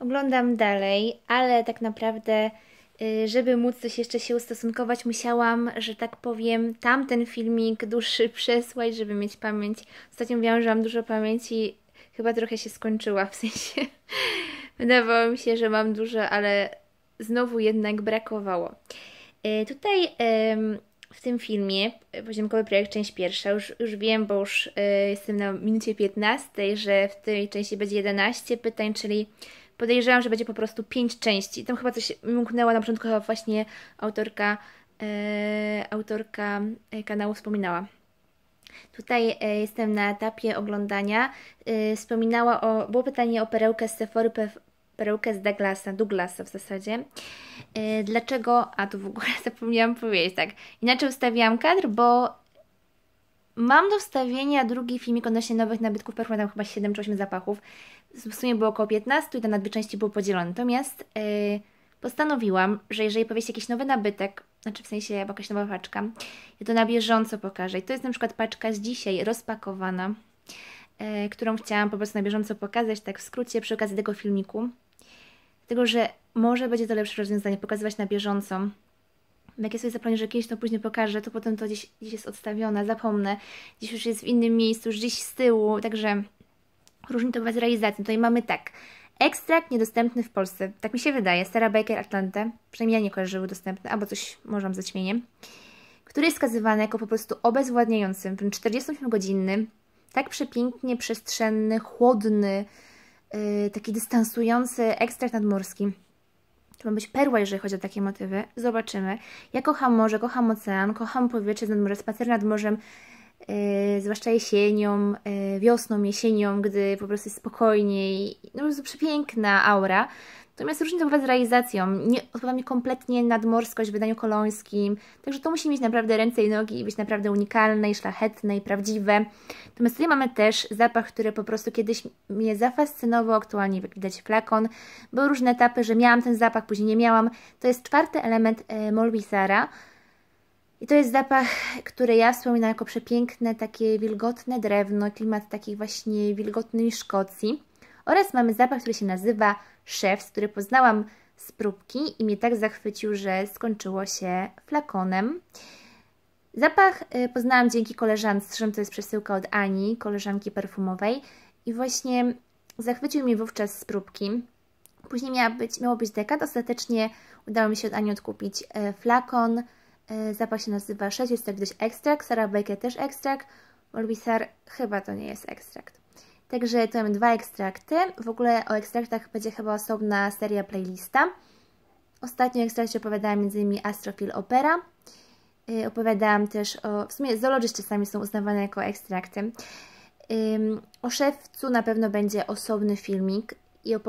Oglądam dalej, ale tak naprawdę, y, żeby móc coś jeszcze się ustosunkować, musiałam, że tak powiem, tamten filmik dłuższy przesłać, żeby mieć pamięć. Ostatnio mówiłam, że mam dużo pamięci, chyba trochę się skończyła, w sensie wydawało mi się, że mam dużo, ale znowu jednak brakowało. Y, tutaj w tym filmie, e, Poziomkowy Projekt, część pierwsza, już, już wiem, bo już e, jestem na minucie 15, że w tej części będzie 11 pytań, czyli podejrzewam, że będzie po prostu 5 części. Tam chyba coś mknęła na początku, chyba właśnie autorka, e, autorka kanału wspominała. Tutaj jestem na etapie oglądania. Wspominała o. Było pytanie o perełkę z Sefory perełkę z Douglasa, Douglasa w zasadzie. Y, dlaczego? A tu w ogóle zapomniałam powiedzieć, tak. Inaczej ustawiłam kadr, bo mam do wstawienia drugi filmik odnośnie nowych nabytków perfum, tam chyba 7 czy 8 zapachów. W sumie było około 15 i te na dwie części było podzielone. Natomiast yy, postanowiłam, że jeżeli powiecie jakiś nowy nabytek, znaczy w sensie jakaś nowa paczka, ja to na bieżąco pokażę. I to jest na przykład paczka z dzisiaj, rozpakowana, yy, którą chciałam po prostu na bieżąco pokazać, tak w skrócie, przy okazji tego filmiku dlatego że może będzie to lepsze rozwiązanie, pokazywać na bieżąco. Jak ja sobie zapomnę, że kiedyś to później pokażę, to potem to gdzieś, gdzieś jest odstawione, zapomnę, gdzieś już jest w innym miejscu, już gdzieś z tyłu, także różni to z realizacją. Tutaj mamy tak, ekstrakt niedostępny w Polsce, tak mi się wydaje, Stara Baker Atlante, przynajmniej ja nie kojarzę, że był dostępny, albo coś może ze ćmieniem, który jest skazywany jako po prostu obezwładniający, 48-godzinny, tak przepięknie przestrzenny, chłodny, Y, taki dystansujący ekstrakt nadmorski. To ma być perła, jeżeli chodzi o takie motywy. Zobaczymy. Ja kocham morze, kocham ocean, kocham powietrze nad morzem, spacer nad morzem, yy, zwłaszcza jesienią, yy, wiosną, jesienią, gdy po prostu jest spokojniej. No po prostu przepiękna aura. Natomiast różnica bywa z realizacją. Nie odpowiada mi kompletnie nadmorskość w wydaniu kolońskim, także to musi mieć naprawdę ręce i nogi i być naprawdę unikalne i szlachetne i prawdziwe. Natomiast tutaj mamy też zapach, który po prostu kiedyś mnie zafascynował, aktualnie widać flakon. Były różne etapy, że miałam ten zapach, później nie miałam. To jest czwarty element e, Molvisara. I to jest zapach, który ja wspominam jako przepiękne, takie wilgotne drewno, klimat takiej właśnie wilgotnej Szkocji. Oraz mamy zapach, który się nazywa Chefs, który poznałam z próbki i mnie tak zachwycił, że skończyło się flakonem. Zapach y, poznałam dzięki koleżance, zresztą to jest przesyłka od Ani, koleżanki perfumowej i właśnie zachwycił mnie wówczas z próbki. Później miała być, miało być dekad, ostatecznie udało mi się od Ani odkupić y, flakon. Y, zapach się nazywa 6, jest to gdzieś ekstrakt, Sarah Baker też ekstrakt, Morbisar chyba to nie jest ekstrakt. Także tu mamy dwa ekstrakty. W ogóle o ekstraktach będzie chyba osobna seria playlista. Ostatnio o ekstrakcie opowiadałam m.in. Astrofil Opera. Yy, opowiadałam też o... W sumie zoologies czasami są uznawane jako ekstrakty. Yy, o szewcu na pewno będzie osobny filmik